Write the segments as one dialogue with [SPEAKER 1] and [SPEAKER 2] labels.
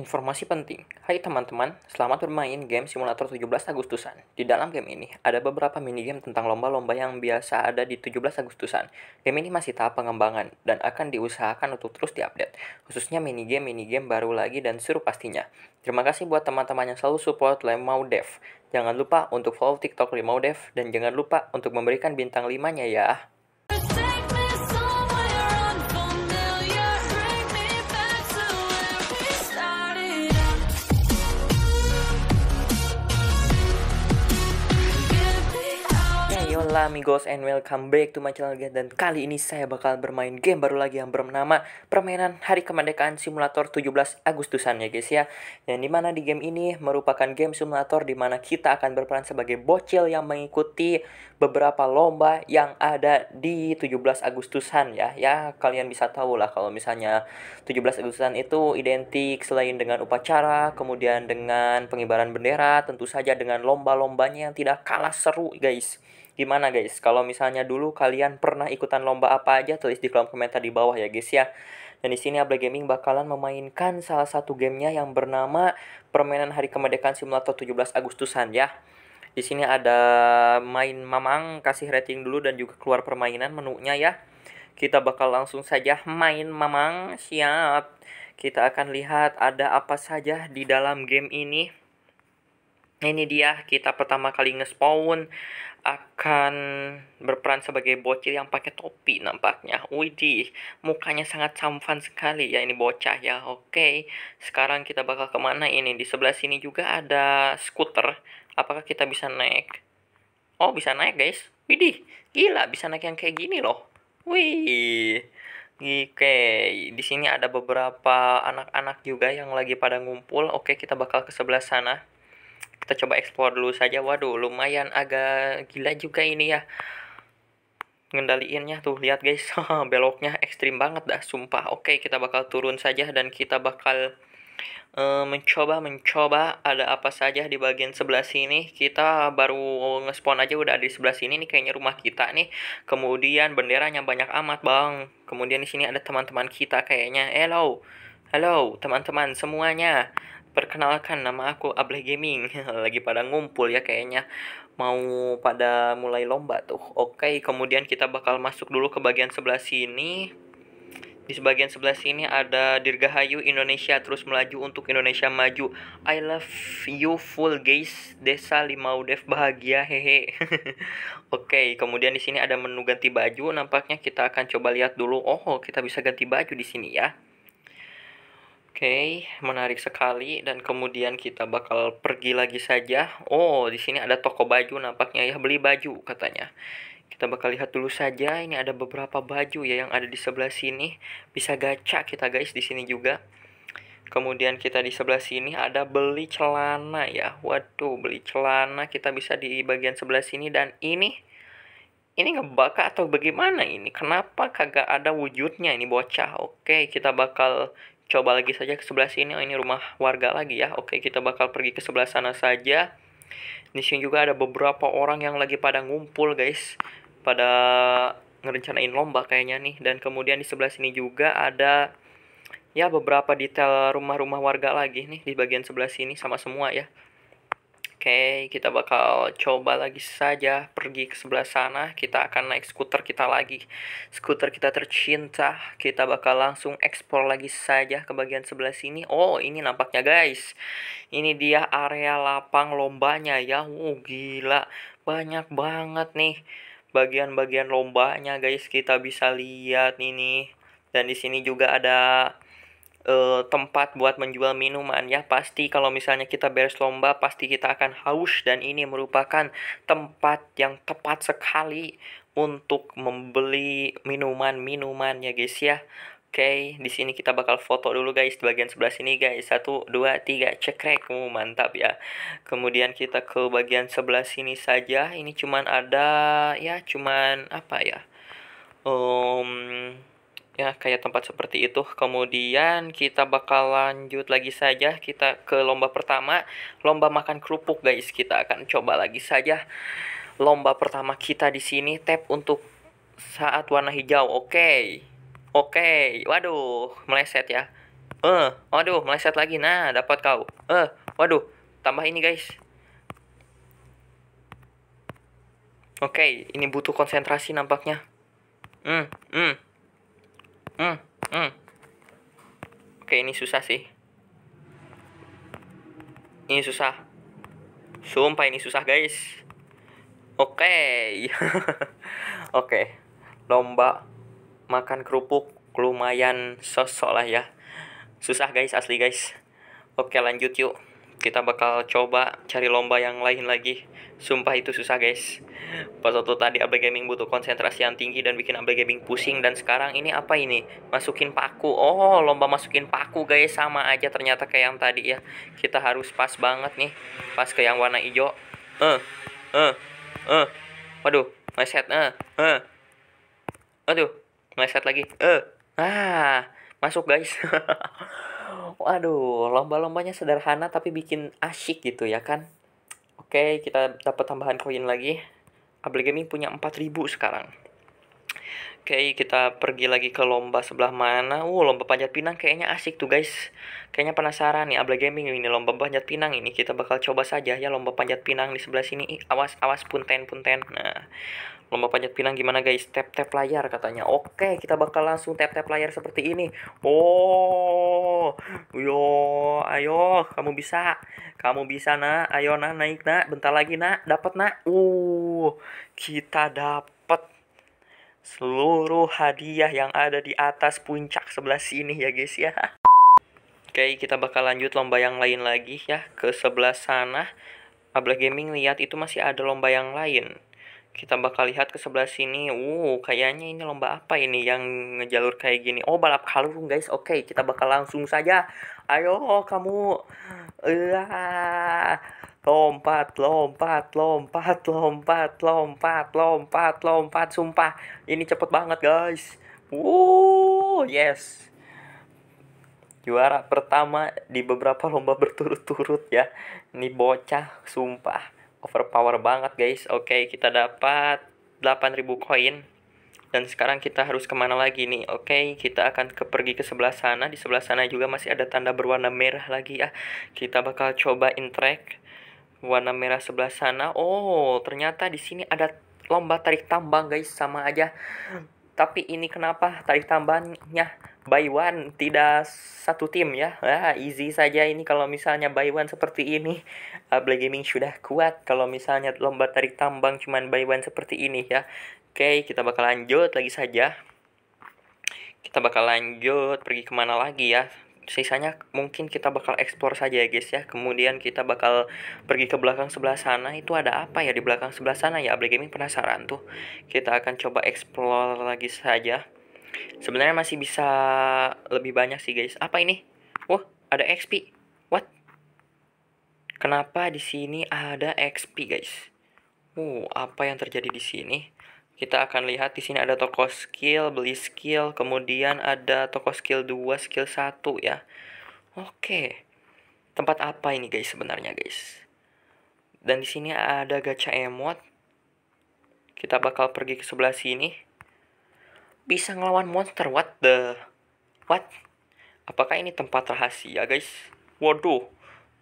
[SPEAKER 1] Informasi penting. Hai teman-teman, selamat bermain game simulator 17 Agustusan. Di dalam game ini, ada beberapa minigame tentang lomba-lomba yang biasa ada di 17 Agustusan. Game ini masih tahap pengembangan, dan akan diusahakan untuk terus diupdate. Khususnya minigame-minigame baru lagi dan seru pastinya. Terima kasih buat teman-teman yang selalu support Lemau Dev. Jangan lupa untuk follow TikTok Lemau Dev, dan jangan lupa untuk memberikan bintang 5-nya ya. Halo amigos and welcome back to my channel guys Dan kali ini saya bakal bermain game baru lagi yang bernama Permainan Hari Kemerdekaan Simulator 17 Agustusan ya guys ya Dan dimana di game ini merupakan game simulator dimana kita akan berperan sebagai bocil yang mengikuti beberapa lomba yang ada di 17 Agustusan ya Ya kalian bisa tahu lah kalau misalnya 17 Agustusan itu identik selain dengan upacara Kemudian dengan pengibaran bendera Tentu saja dengan lomba-lombanya yang tidak kalah seru guys Gimana guys, kalau misalnya dulu kalian pernah ikutan lomba apa aja, tulis di kolom komentar di bawah ya guys ya. Dan di sini Able Gaming bakalan memainkan salah satu gamenya yang bernama Permainan Hari Kemerdekaan Simulator 17 Agustusan ya. Di sini ada main Mamang, kasih rating dulu dan juga keluar permainan menunya ya. Kita bakal langsung saja main Mamang, siap. Kita akan lihat ada apa saja di dalam game ini. Ini dia, kita pertama kali nge-spawn akan berperan sebagai bocil yang pakai topi nampaknya. Widih, mukanya sangat sampan sekali ya ini bocah ya. Oke, sekarang kita bakal kemana ini? Di sebelah sini juga ada skuter. Apakah kita bisa naik? Oh, bisa naik guys. Widih, gila bisa naik yang kayak gini loh. Wih. Oke, di sini ada beberapa anak-anak juga yang lagi pada ngumpul. Oke, kita bakal ke sebelah sana kita coba explore dulu saja waduh lumayan agak gila juga ini ya ngendaliinnya tuh lihat guys beloknya ekstrim banget dah sumpah oke kita bakal turun saja dan kita bakal eh, mencoba mencoba ada apa saja di bagian sebelah sini kita baru ngespon aja udah ada di sebelah sini nih kayaknya rumah kita nih kemudian benderanya banyak amat bang kemudian di sini ada teman-teman kita kayaknya hello Halo teman-teman semuanya perkenalkan nama aku Ableh Gaming lagi pada ngumpul ya kayaknya mau pada mulai lomba tuh oke kemudian kita bakal masuk dulu ke bagian sebelah sini di sebagian sebelah sini ada Dirgahayu Indonesia terus melaju untuk Indonesia maju I love you full guys desa limau dev bahagia hehe oke kemudian di sini ada menu ganti baju nampaknya kita akan coba lihat dulu oh kita bisa ganti baju di sini ya okay, menarik sekali dan kemudian kita bakal pergi lagi saja. Oh, di sini ada toko baju nampaknya ya beli baju katanya. Kita bakal lihat dulu saja. Ini ada beberapa baju ya yang ada di sebelah sini. Bisa gacha kita guys di sini juga. Kemudian kita di sebelah sini ada beli celana ya. Waduh, beli celana kita bisa di bagian sebelah sini dan ini ini ngebaka atau bagaimana ini? Kenapa kagak ada wujudnya ini bocah? Oke, kita bakal coba lagi saja ke sebelah sini. Oh, ini rumah warga lagi ya. Oke, kita bakal pergi ke sebelah sana saja. Di sini juga ada beberapa orang yang lagi pada ngumpul, guys. Pada ngerencanain lomba kayaknya nih. Dan kemudian di sebelah sini juga ada ya beberapa detail rumah-rumah warga lagi nih di bagian sebelah sini sama semua ya. Oke, kita bakal coba lagi saja pergi ke sebelah sana. Kita akan naik skuter kita lagi. Skuter kita tercinta. Kita bakal langsung ekspor lagi saja ke bagian sebelah sini. Oh, ini nampaknya guys. Ini dia area lapang lombanya ya. Oh, gila. Banyak banget nih bagian-bagian lombanya guys. Kita bisa lihat ini. Dan di sini juga ada uh, tempat buat menjual minuman ya pasti kalau misalnya kita beres lomba pasti kita akan haus dan ini merupakan tempat yang tepat sekali untuk membeli minuman-minuman ya guys ya Oke, okay, di sini kita bakal foto dulu guys di bagian sebelah sini guys. Satu, dua, tiga, cekrek. Uh, mantap ya. Kemudian kita ke bagian sebelah sini saja. Ini cuman ada ya, cuman apa ya? Um, ya kayak tempat seperti itu. Kemudian kita bakal lanjut lagi saja kita ke lomba pertama, lomba makan kerupuk guys. Kita akan coba lagi saja lomba pertama kita di sini tap untuk saat warna hijau. Oke. Okay. Oke. Okay. Waduh, meleset ya. Eh, uh, waduh, meleset lagi. Nah, dapat kau. Eh, uh, waduh, tambah ini guys. Oke, okay, ini butuh konsentrasi nampaknya. Hmm, hmm, Hmm, hmm. Oke, ini susah sih. Ini susah. Sumpah ini susah, guys. Oke. Oke. Lomba makan kerupuk lumayan sosok lah ya. Susah, guys, asli, guys. Oke, lanjut yuk kita bakal coba cari lomba yang lain lagi. Sumpah itu susah guys. Pas waktu tadi AB Gaming butuh konsentrasi yang tinggi dan bikin AB Gaming pusing. Dan sekarang ini apa ini? Masukin paku. Oh, lomba masukin paku guys. Sama aja ternyata kayak yang tadi ya. Kita harus pas banget nih. Pas ke yang warna hijau. Eh, eh, eh. Waduh, meleset. Eh, eh. waduh meleset lagi. Eh, ah, masuk guys. Waduh, lomba-lombanya sederhana tapi bikin asyik gitu ya kan? Oke, kita dapat tambahan koin lagi. Able Gaming punya 4000 sekarang. Oke, kita pergi lagi ke lomba sebelah mana. Uh, lomba panjat pinang kayaknya asik tuh, guys. Kayaknya penasaran nih, Abla Gaming ini lomba panjat pinang ini. Kita bakal coba saja ya lomba panjat pinang di sebelah sini. Ih, awas, awas, punten, punten. Nah, lomba panjat pinang gimana, guys? Tap-tap layar katanya. Oke, kita bakal langsung tap-tap layar seperti ini. Oh, yo, ayo, kamu bisa. Kamu bisa, nak. Ayo, nak, naik, nak. Bentar lagi, nak. Dapat, nak. Uh, kita dapat seluruh hadiah yang ada di atas puncak sebelah sini ya guys ya. Oke, kita bakal lanjut lomba yang lain lagi ya ke sebelah sana. Abla Gaming lihat itu masih ada lomba yang lain. Kita bakal lihat ke sebelah sini. Uh, kayaknya ini lomba apa ini yang ngejalur kayak gini? Oh, balap kalung guys. Oke, kita bakal langsung saja. Ayo kamu. Uh, lompat, lompat, lompat, lompat, lompat, lompat, lompat, sumpah. Ini cepet banget, guys. Wow, yes. Juara pertama di beberapa lomba berturut-turut ya. Ini bocah, sumpah. Overpower banget, guys. Oke, kita dapat 8000 koin. Dan sekarang kita harus kemana lagi nih? Oke, kita akan ke, pergi ke sebelah sana. Di sebelah sana juga masih ada tanda berwarna merah lagi ya. Kita bakal coba intrek warna merah sebelah sana. Oh, ternyata di sini ada lomba tarik tambang, guys. Sama aja. Tapi ini kenapa tarik tambangnya by one tidak satu tim ya? Ah, easy saja ini kalau misalnya by one seperti ini. Uh, ah, Black Gaming sudah kuat kalau misalnya lomba tarik tambang cuman by one seperti ini ya. Oke, okay, kita bakal lanjut lagi saja. Kita bakal lanjut pergi kemana lagi ya sisanya mungkin kita bakal explore saja ya guys ya kemudian kita bakal pergi ke belakang sebelah sana itu ada apa ya di belakang sebelah sana ya Able Gaming penasaran tuh kita akan coba explore lagi saja sebenarnya masih bisa lebih banyak sih guys apa ini wah ada XP what kenapa di sini ada XP guys uh apa yang terjadi di sini kita akan lihat di sini ada toko skill, beli skill, kemudian ada toko skill 2, skill 1 ya. Oke. Tempat apa ini guys sebenarnya guys? Dan di sini ada gacha emot. Kita bakal pergi ke sebelah sini. Bisa ngelawan monster. What the What? Apakah ini tempat rahasia guys? Waduh.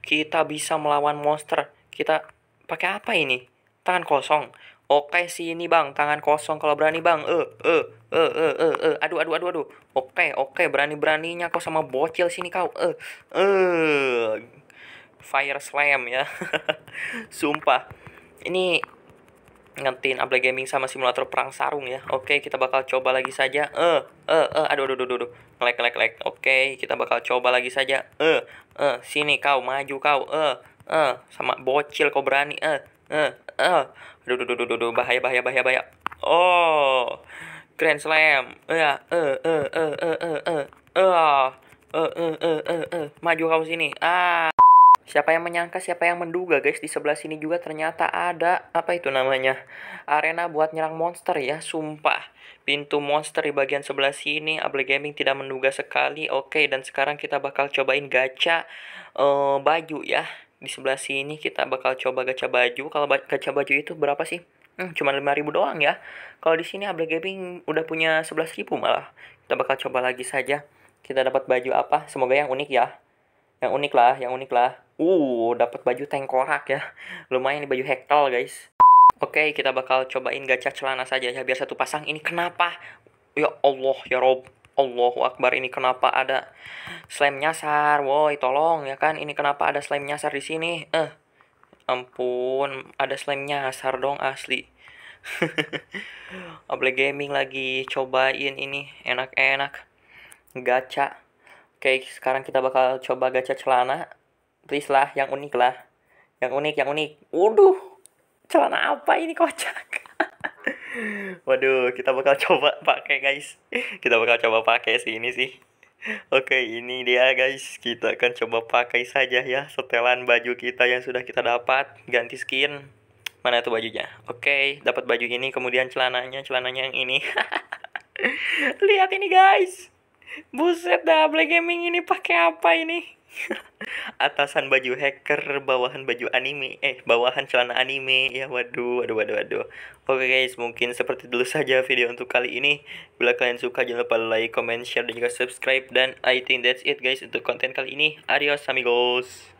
[SPEAKER 1] Kita bisa melawan monster. Kita pakai apa ini? Tangan kosong. Oke sih ini bang, tangan kosong kalau berani bang. Eh, eh, eh, eh, eh, eh. Aduh, aduh, aduh, aduh. Oke, oke, berani-beraninya kau sama bocil sini kau. Eh, eh. Fire slam ya. Sumpah. Ini ngentin Able Gaming sama simulator perang sarung ya. Oke, kita bakal coba lagi saja. Eh, eh, eh, aduh, aduh, aduh, aduh. lek lek lek, Oke, kita bakal coba lagi saja. Eh, eh, sini kau, maju kau. Eh, eh, sama bocil kau berani. Eh, eh, ah duh duh duh duh bahaya bahaya bahaya bahaya oh grand slam ya eh eh eh eh eh eh eh eh eh eh eh maju kamu sini ah Siapa yang menyangka, siapa yang menduga guys, di sebelah sini juga ternyata ada, apa itu namanya, arena buat nyerang monster ya, sumpah. Pintu monster di bagian sebelah sini, Able Gaming tidak menduga sekali, oke, dan sekarang kita bakal cobain gacha uh, baju ya di sebelah sini kita bakal coba gacha baju. Kalau gacha baju itu berapa sih? Hmm, cuma 5000 doang ya. Kalau di sini Able Gaming udah punya sebelas ribu malah. Kita bakal coba lagi saja. Kita dapat baju apa? Semoga yang unik ya. Yang unik lah, yang unik lah. Uh, dapat baju tank ya. Lumayan nih baju hektal, guys. Oke, okay, kita bakal cobain gacha celana saja ya biar satu pasang. Ini kenapa? Ya Allah, ya Rob. Allahu Akbar ini kenapa ada slime nyasar woi tolong ya kan ini kenapa ada slime nyasar di sini eh ampun ada slime nyasar dong asli Able gaming lagi cobain ini enak-enak gacha oke sekarang kita bakal coba gacha celana please lah yang unik lah yang unik yang unik waduh celana apa ini kocak Waduh, kita bakal coba pakai guys. Kita bakal coba pakai sih ini sih. Oke, ini dia guys. Kita akan coba pakai saja ya setelan baju kita yang sudah kita dapat. Ganti skin. Mana tuh bajunya? Oke, dapat baju ini kemudian celananya, celananya yang ini. Lihat ini guys. Buset dah, Black Gaming ini pakai apa ini? Atasan baju hacker, bawahan baju anime, eh bawahan celana anime. Ya waduh, waduh, waduh, waduh. Oke guys, mungkin seperti dulu saja video untuk kali ini. Bila kalian suka jangan lupa like, comment, share dan juga subscribe dan I think that's it guys untuk konten kali ini. Adios amigos.